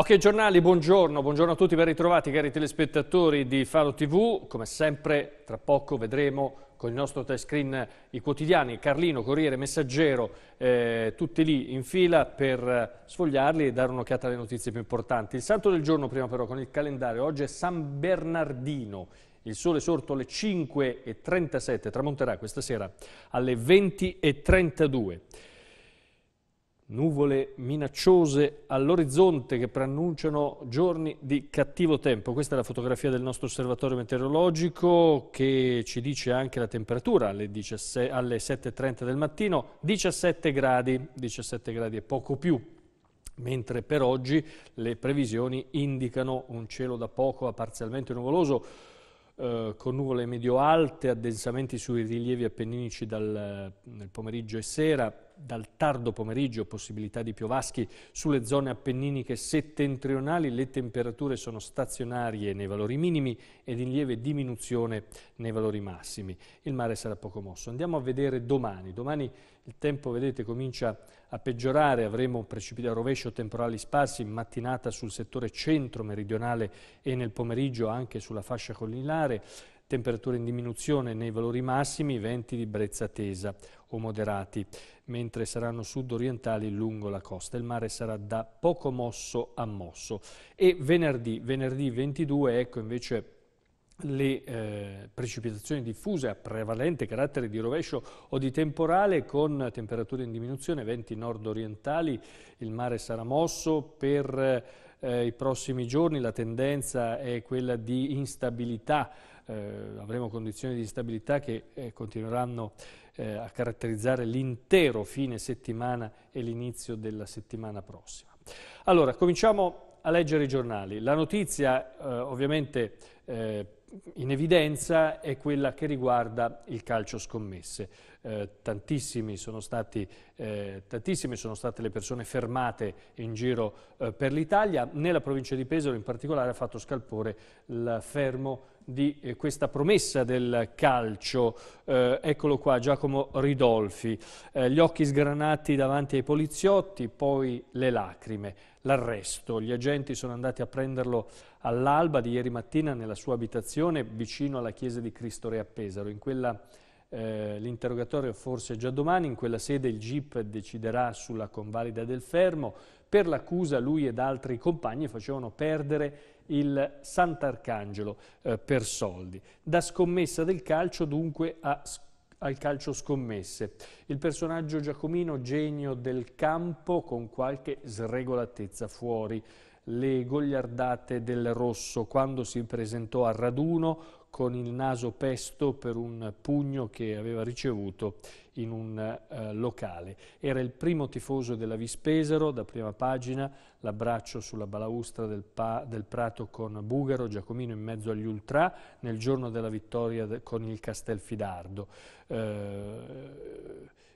Ok giornali, buongiorno, buongiorno a tutti, ben ritrovati cari telespettatori di Faro TV. Come sempre, tra poco vedremo con il nostro touchscreen i quotidiani, Carlino, Corriere, Messaggero, eh, tutti lì in fila per eh, sfogliarli e dare un'occhiata alle notizie più importanti. Il santo del giorno prima però con il calendario, oggi è San Bernardino, il sole sorto alle 5.37, tramonterà questa sera alle 20.32 nuvole minacciose all'orizzonte che preannunciano giorni di cattivo tempo. Questa è la fotografia del nostro osservatorio meteorologico che ci dice anche la temperatura alle, 7.30 del mattino, 17 gradi, 17 gradi e poco più. Mentre per oggi le previsioni indicano un cielo da poco a parzialmente nuvoloso, eh, con nuvole medio-alte, addensamenti sui rilievi appenninici dal, nel pomeriggio e sera, dal tardo pomeriggio possibilità di piovaschi sulle zone appenniniche settentrionali, le temperature sono stazionarie nei valori minimi ed in lieve diminuzione nei valori massimi. Il mare sarà poco mosso. Andiamo a vedere domani. Domani il tempo, vedete, comincia a peggiorare, avremo precipiti a rovescio temporali sparsi in mattinata sul settore centro-meridionale e nel pomeriggio anche sulla fascia collinare temperature in diminuzione nei valori massimi, venti di brezza tesa o moderati, mentre saranno sud-orientali lungo la costa. Il mare sarà da poco mosso a mosso. E venerdì, venerdì 22, ecco invece le eh, precipitazioni diffuse a prevalente carattere di rovescio o di temporale con temperature in diminuzione, venti nord-orientali, il mare sarà mosso per eh, i prossimi giorni, la tendenza è quella di instabilità eh, avremo condizioni di stabilità che eh, continueranno eh, a caratterizzare l'intero fine settimana e l'inizio della settimana prossima. Allora, cominciamo a leggere i giornali. La notizia eh, ovviamente eh, in evidenza è quella che riguarda il calcio scommesse. Eh, sono stati, eh, tantissime sono state le persone fermate in giro eh, per l'Italia. Nella provincia di Pesaro in particolare ha fatto scalpore il fermo di eh, questa promessa del calcio. Eh, eccolo qua, Giacomo Ridolfi. Eh, gli occhi sgranati davanti ai poliziotti, poi le lacrime, l'arresto. Gli agenti sono andati a prenderlo all'alba di ieri mattina nella sua abitazione vicino alla chiesa di Cristo Re a Pesaro. In quella eh, l'interrogatorio forse già domani, in quella sede il GIP deciderà sulla convalida del fermo. Per l'accusa lui ed altri compagni facevano perdere il Sant'Arcangelo eh, per soldi. Da scommessa del calcio dunque a, al calcio scommesse. Il personaggio giacomino genio del campo con qualche sregolatezza fuori le gogliardate del rosso quando si presentò a raduno con il naso pesto per un pugno che aveva ricevuto in un eh, locale. Era il primo tifoso della Vispesero, da prima pagina, l'abbraccio sulla balaustra del, del, Prato con Bugaro, Giacomino in mezzo agli ultra, nel giorno della vittoria de con il Castelfidardo. Eh,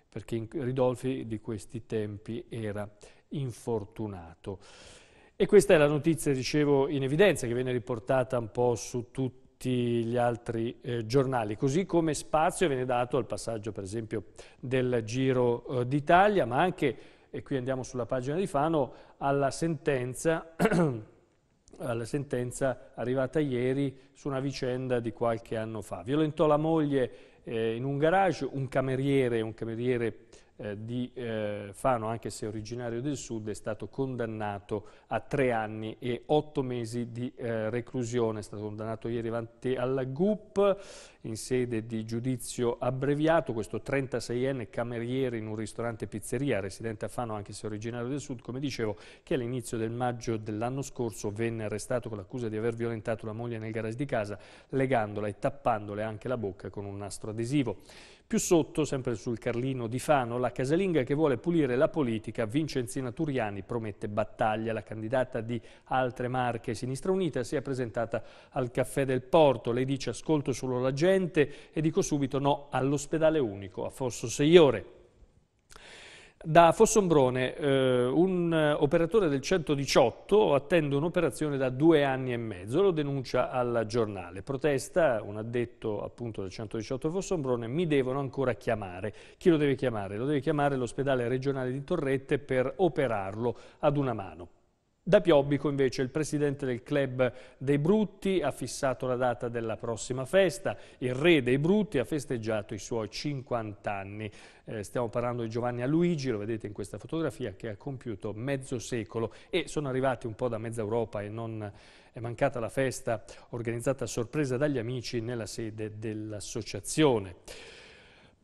perché Ridolfi di questi tempi era infortunato. E questa è la notizia, dicevo, in evidenza, che viene riportata un po' su tutti tutti gli altri eh, giornali, così come spazio viene dato al passaggio per esempio del Giro eh, d'Italia, ma anche, e qui andiamo sulla pagina di Fano, alla sentenza, alla sentenza arrivata ieri su una vicenda di qualche anno fa. Violentò la moglie eh, in un garage, un cameriere, un cameriere eh, di eh, Fano, anche se originario del Sud, è stato condannato a tre anni e otto mesi di eh, reclusione. È stato condannato ieri davanti alla GUP in sede di giudizio abbreviato. Questo 36enne cameriere in un ristorante pizzeria, residente a Fano, anche se originario del Sud, come dicevo, che all'inizio del maggio dell'anno scorso venne arrestato con l'accusa di aver violentato la moglie nel garage di casa, legandola e tappandole anche la bocca con un nastro adesivo. Più sotto, sempre sul Carlino di Fano, la casalinga che vuole pulire la politica, Vincenzina Turiani promette battaglia. La candidata di Altre Marche Sinistra Unita si è presentata al Caffè del Porto. Lei dice ascolto solo la gente e dico subito no all'ospedale unico a Fosso Seiore. Da Fossombrone eh, un eh, operatore del 118 attende un'operazione da due anni e mezzo, lo denuncia al giornale. Protesta un addetto appunto del 118 Fossombrone, mi devono ancora chiamare. Chi lo deve chiamare? Lo deve chiamare l'ospedale regionale di Torrette per operarlo ad una mano. Da Piobbico invece il presidente del club dei Brutti ha fissato la data della prossima festa, il re dei Brutti ha festeggiato i suoi 50 anni. Eh, stiamo parlando di Giovanni Aluigi, lo vedete in questa fotografia, che ha compiuto mezzo secolo e sono arrivati un po' da mezza Europa e non è mancata la festa organizzata a sorpresa dagli amici nella sede dell'associazione.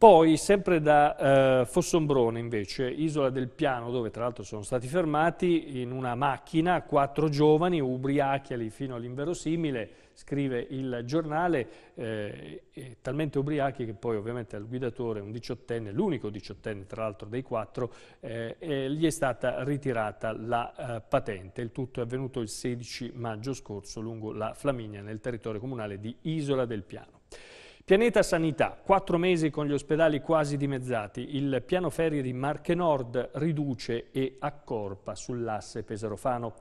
Poi, sempre da eh, Fossombrone, invece, isola del Piano, dove tra l'altro sono stati fermati in una macchina quattro giovani, ubriachi fino all'inverosimile, scrive il giornale, eh, talmente ubriachi che poi ovviamente al guidatore, un diciottenne, l'unico diciottenne tra l'altro dei quattro, eh, eh gli è stata ritirata la eh, patente. Il tutto è avvenuto il 16 maggio scorso lungo la Flaminia, nel territorio comunale di Isola del Piano. Pianeta Sanità, quattro mesi con gli ospedali quasi dimezzati, il piano ferie di Marche Nord riduce e accorpa sull'asse Pesarofano.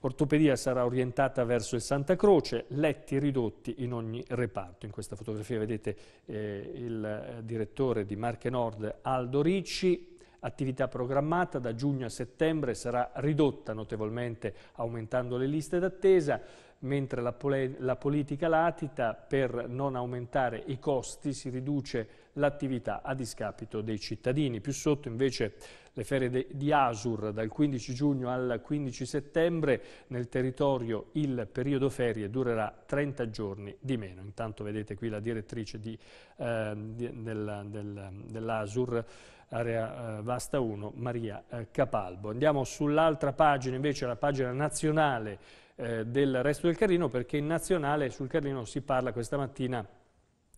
Ortopedia sarà orientata verso il Santa Croce, letti ridotti in ogni reparto. In questa fotografia vedete eh, il eh, direttore di Marche Nord Aldo Ricci, Attività programmata da giugno a settembre sarà ridotta notevolmente aumentando le liste d'attesa mentre la, la politica latita per non aumentare i costi si riduce l'attività a discapito dei cittadini. Più sotto invece le ferie di Asur dal 15 giugno al 15 settembre nel territorio il periodo ferie durerà 30 giorni di meno. Intanto vedete qui la direttrice di, eh, di, del, del, dell'Asur area eh, Vasta 1 Maria eh, Capalbo. Andiamo sull'altra pagina invece la pagina nazionale eh, del resto del Carlino perché in nazionale sul Carlino si parla questa mattina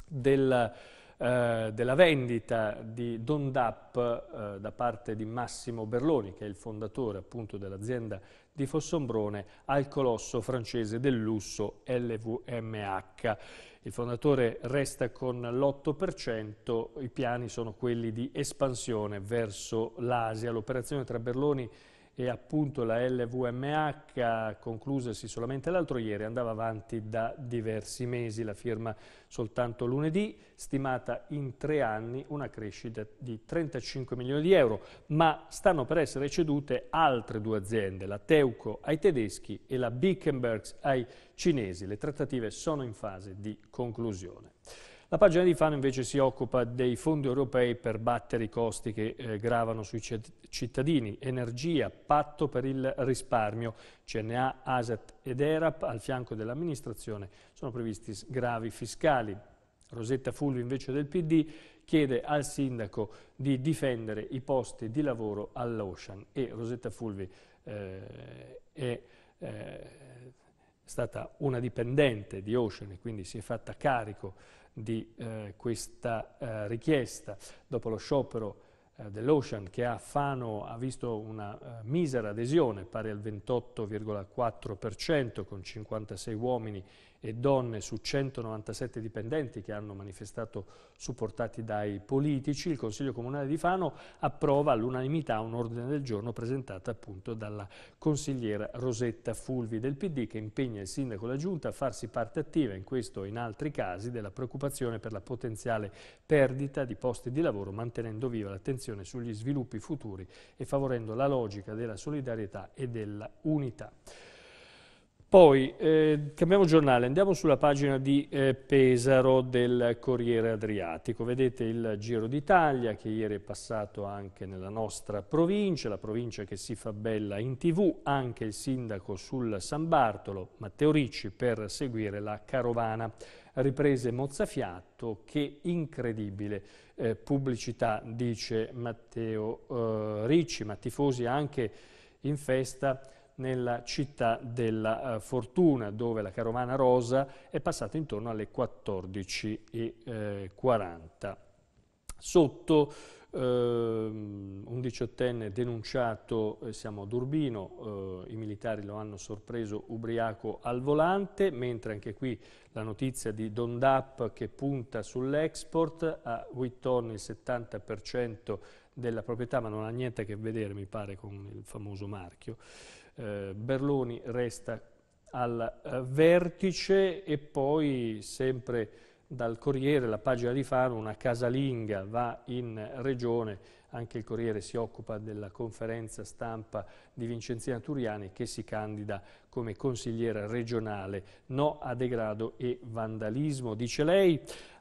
del, eh, della vendita di Don Dapp eh, da parte di Massimo Berloni, che è il fondatore appunto dell'azienda di Fossombrone, al colosso francese del lusso LVMH. Il fondatore resta con l'8%, i piani sono quelli di espansione verso l'Asia. L'operazione tra Berloni e e appunto la LVMH, conclusasi solamente l'altro ieri, andava avanti da diversi mesi, la firma soltanto lunedì, stimata in tre anni una crescita di 35 milioni di euro, ma stanno per essere cedute altre due aziende, la Teuco ai tedeschi e la Bickenbergs ai cinesi. Le trattative sono in fase di conclusione. La pagina di Fano invece si occupa dei fondi europei per battere i costi che eh, gravano sui cittadini, energia, patto per il risparmio, CNA, ASAT ed ERAP al fianco dell'amministrazione sono previsti gravi fiscali. Rosetta Fulvi invece del PD chiede al sindaco di difendere i posti di lavoro all'Ocean e Rosetta Fulvi eh, è eh, stata una dipendente di Ocean e quindi si è fatta carico di eh, questa eh, richiesta. Dopo lo sciopero eh, dell'Ocean che a Fano ha visto una eh, misera adesione pari al 28,4% con 56 uomini e donne su 197 dipendenti che hanno manifestato supportati dai politici. Il Consiglio Comunale di Fano approva all'unanimità un ordine del giorno presentato appunto dalla consigliera Rosetta Fulvi del PD che impegna il Sindaco e la Giunta a farsi parte attiva in questo e in altri casi della preoccupazione per la potenziale perdita di posti di lavoro mantenendo viva l'attenzione sugli sviluppi futuri e favorendo la logica della solidarietà e della unità. Poi eh, cambiamo giornale, andiamo sulla pagina di eh, Pesaro del Corriere Adriatico. Vedete il Giro d'Italia che ieri è passato anche nella nostra provincia, la provincia che si fa bella in tv, anche il sindaco sul San Bartolo, Matteo Ricci, per seguire la carovana. Riprese mozzafiato, che incredibile eh, pubblicità, dice Matteo eh, Ricci, ma tifosi anche in festa nella città della eh, fortuna, dove la carovana rosa è passata intorno alle 14.40. Eh, Sotto Um, un diciottenne denunciato, eh, siamo ad Urbino, eh, i militari lo hanno sorpreso ubriaco al volante, mentre anche qui la notizia di Dondap che punta sull'export, a Witton il 70% della proprietà, ma non ha niente a che vedere mi pare con il famoso marchio. Eh, Berloni resta al eh, vertice e poi sempre dal Corriere, la pagina di Fano, una casalinga va in regione, anche il Corriere si occupa della conferenza stampa di Vincenzina Turiani che si candida come consigliera regionale, no a degrado e vandalismo, dice lei.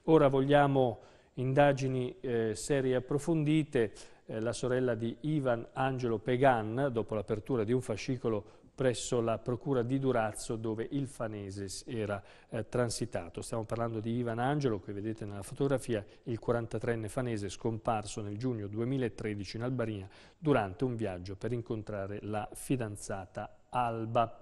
Ora vogliamo indagini eh, serie approfondite, eh, la sorella di Ivan Angelo Pegan, dopo l'apertura di un fascicolo presso la procura di Durazzo dove il fanese era eh, transitato. Stiamo parlando di Ivan Angelo, che vedete nella fotografia, il 43enne fanese scomparso nel giugno 2013 in Albania durante un viaggio per incontrare la fidanzata Alba.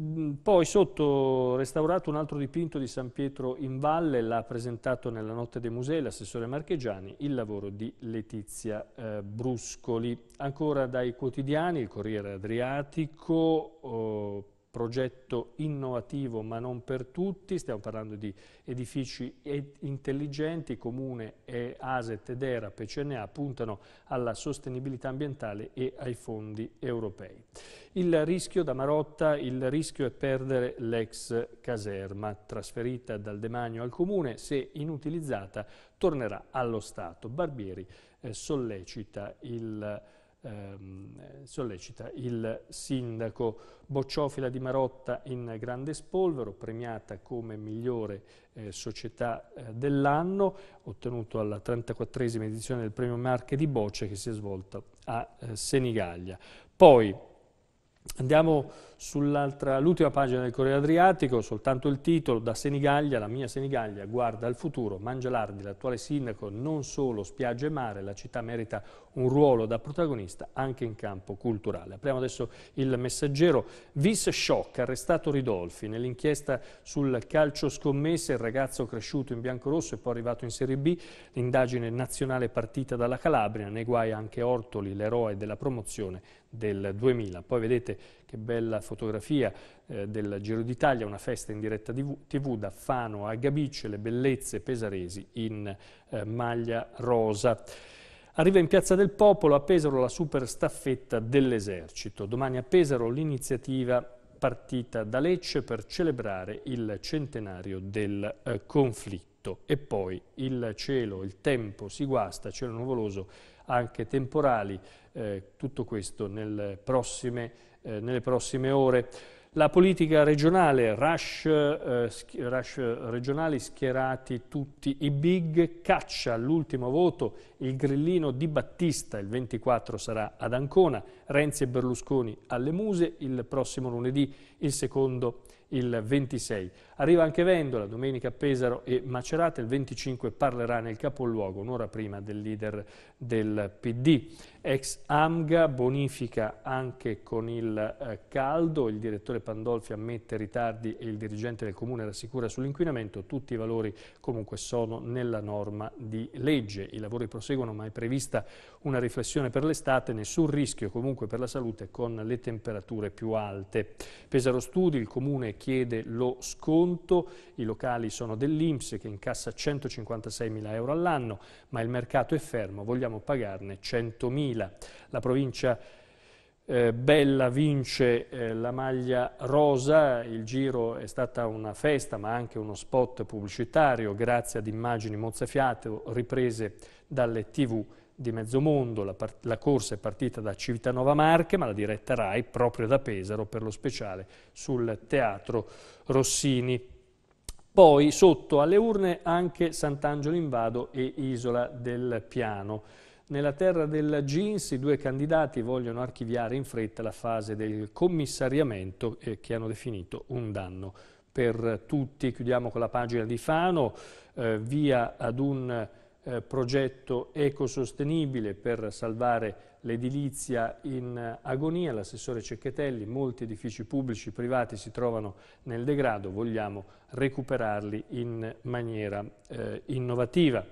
Mm, poi sotto restaurato un altro dipinto di San Pietro in Valle, l'ha presentato nella Notte dei Musei l'assessore Marchegiani, il lavoro di Letizia eh, Bruscoli. Ancora dai quotidiani, il Corriere Adriatico, oh, progetto innovativo ma non per tutti, stiamo parlando di edifici intelligenti, Comune e ASET ed ERAP e puntano alla sostenibilità ambientale e ai fondi europei. Il rischio da Marotta, il rischio è perdere l'ex caserma, trasferita dal Demagno al Comune, se inutilizzata tornerà allo Stato. Barbieri eh, sollecita il ehm, sollecita il sindaco. Bocciofila di Marotta in grande spolvero, premiata come migliore eh, società eh, dell'anno, ottenuto alla 34esima edizione del premio Marche di Bocce che si è svolto a eh, Senigallia. Poi andiamo Sull'ultima pagina del Corriere Adriatico, soltanto il titolo, da Senigallia, la mia Senigallia, guarda al futuro, Mangialardi, l'attuale sindaco, non solo spiagge e mare, la città merita un ruolo da protagonista anche in campo culturale. Apriamo adesso il messaggero. Vis Shock, arrestato Ridolfi, nell'inchiesta sul calcio scommesse, il ragazzo cresciuto in biancorosso e poi arrivato in Serie B, l'indagine nazionale partita dalla Calabria, nei guai anche Ortoli, l'eroe della promozione del 2000. Poi vedete che bella fotografia eh, del Giro d'Italia, una festa in diretta tv da Fano a Gabicce, le bellezze pesaresi in eh, maglia rosa. Arriva in Piazza del Popolo a Pesaro la super staffetta dell'esercito. Domani a Pesaro l'iniziativa partita da Lecce per celebrare il centenario del eh, conflitto e poi il cielo, il tempo si guasta, cielo nuvoloso, anche temporali, eh, tutto questo nelle prossime eh, nelle prossime ore. La politica regionale, rush, eh, rush regionali schierati tutti i big, caccia l'ultimo voto il grillino di Battista, il 24 sarà ad Ancona, Renzi e Berlusconi alle Muse, il prossimo lunedì il secondo il 26. Arriva anche Vendola, domenica Pesaro e Macerata, il 25 parlerà nel capoluogo, un'ora prima del leader del PD. Ex Amga bonifica anche con il eh, caldo, il direttore Pandolfi ammette ritardi e il dirigente del comune rassicura sull'inquinamento, tutti i valori comunque sono nella norma di legge. I lavori proseguono ma è prevista una riflessione per l'estate, nessun rischio comunque per la salute con le temperature più alte. Pesaro Studi, il comune chiede lo sconto, i locali sono dell'Inps che incassa 156 mila euro all'anno, ma il mercato è fermo, vogliamo pagarne 100 mila. La provincia eh, Bella vince eh, la maglia rosa, il giro è stata una festa ma anche uno spot pubblicitario grazie ad immagini mozzafiate riprese dalle tv di Mezzomondo, la, la, corsa è partita da Civitanova Marche, ma la diretta RAI proprio da Pesaro per lo speciale sul Teatro Rossini. Poi sotto alle urne anche Sant'Angelo in Vado e Isola del Piano. Nella terra del jeans i due candidati vogliono archiviare in fretta la fase del commissariamento eh, che hanno definito un danno per tutti. Chiudiamo con la pagina di Fano, eh, via ad un eh, progetto ecosostenibile per salvare l'edilizia in agonia, l'assessore Cecchetelli, molti edifici pubblici e privati si trovano nel degrado, vogliamo recuperarli in maniera eh, innovativa.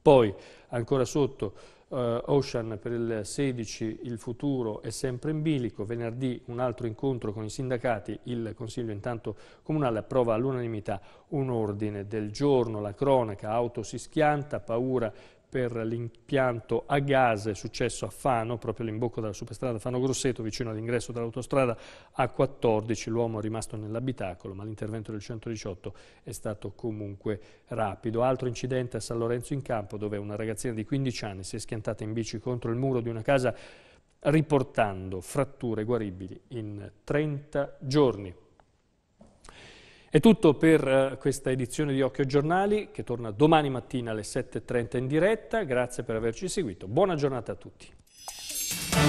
Poi, ancora sotto, eh, Ocean per il 16 il futuro è sempre in bilico, venerdì un altro incontro con i sindacati, il Consiglio intanto comunale approva all'unanimità un ordine del giorno, la cronaca, auto si schianta, paura per l'impianto a gas successo a Fano, proprio all'imbocco della superstrada Fano-Grosseto, vicino all'ingresso dell'autostrada A14. L'uomo è rimasto nell'abitacolo, ma l'intervento del 118 è stato comunque rapido. Altro incidente a San Lorenzo in Campo, dove una ragazzina di 15 anni si è schiantata in bici contro il muro di una casa riportando fratture guaribili in 30 giorni. È tutto per eh, questa edizione di Occhio Giornali che torna domani mattina alle 7.30 in diretta. Grazie per averci seguito. Buona giornata a tutti.